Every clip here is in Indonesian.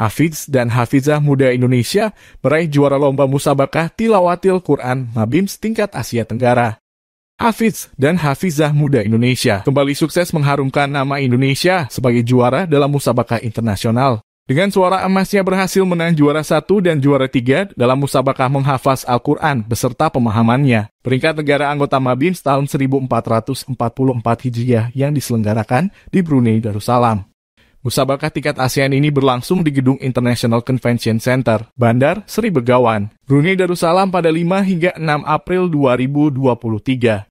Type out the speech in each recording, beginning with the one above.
Hafiz dan Hafizah Muda Indonesia meraih juara lomba musabakah tilawatil Quran Mabims tingkat Asia Tenggara. Hafiz dan Hafizah Muda Indonesia kembali sukses mengharumkan nama Indonesia sebagai juara dalam musabakah internasional. Dengan suara emasnya berhasil menang juara satu dan juara tiga dalam musabakah menghafaz Al-Quran beserta pemahamannya. Peringkat negara anggota Mabims tahun 1444 Hijriah yang diselenggarakan di Brunei Darussalam. Musabakah tingkat ASEAN ini berlangsung di gedung International Convention Center, Bandar Sri Begawan, Brunei Darussalam pada 5 hingga 6 April 2023.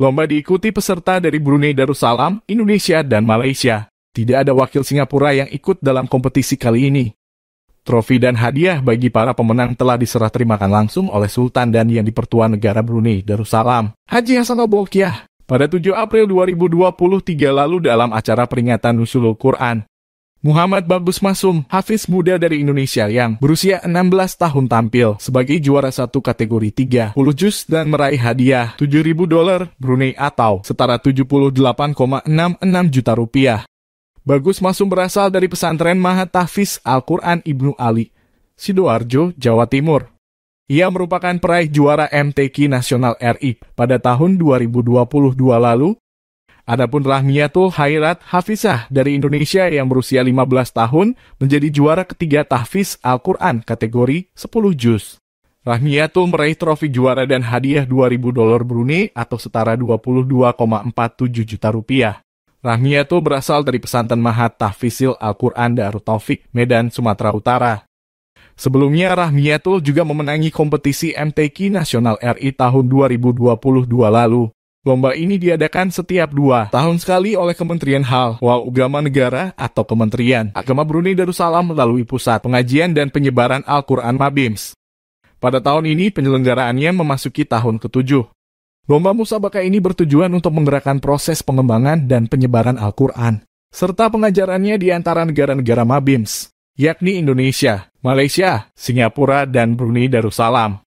Lomba diikuti peserta dari Brunei Darussalam, Indonesia, dan Malaysia. Tidak ada wakil Singapura yang ikut dalam kompetisi kali ini. Trofi dan hadiah bagi para pemenang telah diserah terimakan langsung oleh Sultan dan Yang di Negara Brunei Darussalam, Haji Hasan Obolkiah, pada 7 April 2023 lalu dalam acara peringatan Nusulul Quran Muhammad Babus Masum, Hafiz muda dari Indonesia yang berusia 16 tahun tampil sebagai juara satu kategori 30 juz dan meraih hadiah 7.000 dolar Brunei atau setara 78,66 juta rupiah. Bagus Masum berasal dari pesantren Mahat Tahfiz Al-Quran Ibnu Ali, Sidoarjo, Jawa Timur. Ia merupakan peraih juara MTQ Nasional RI pada tahun 2022 lalu Adapun Rahmiatul Hairat Hafizah dari Indonesia yang berusia 15 tahun menjadi juara ketiga tahfiz Al-Quran kategori 10 juz. Rahmiatul meraih trofi juara dan hadiah 2000 dolar Brunei atau setara 22,47 juta rupiah. Rahmiatul berasal dari pesantren Mahat Tahfizil Al-Quran Darut Taufik, Medan, Sumatera Utara. Sebelumnya, Rahmiatul juga memenangi kompetisi MTQ Nasional RI tahun 2022 lalu. Lomba ini diadakan setiap dua tahun sekali oleh Kementerian Hal, Wal Ugama Negara atau Kementerian Agama Brunei Darussalam melalui Pusat Pengajian dan Penyebaran Al-Quran Mabims. Pada tahun ini penyelenggaraannya memasuki tahun ke-7. Lomba Musabaka ini bertujuan untuk menggerakkan proses pengembangan dan penyebaran Al-Quran, serta pengajarannya di antara negara-negara Mabims, yakni Indonesia, Malaysia, Singapura, dan Brunei Darussalam.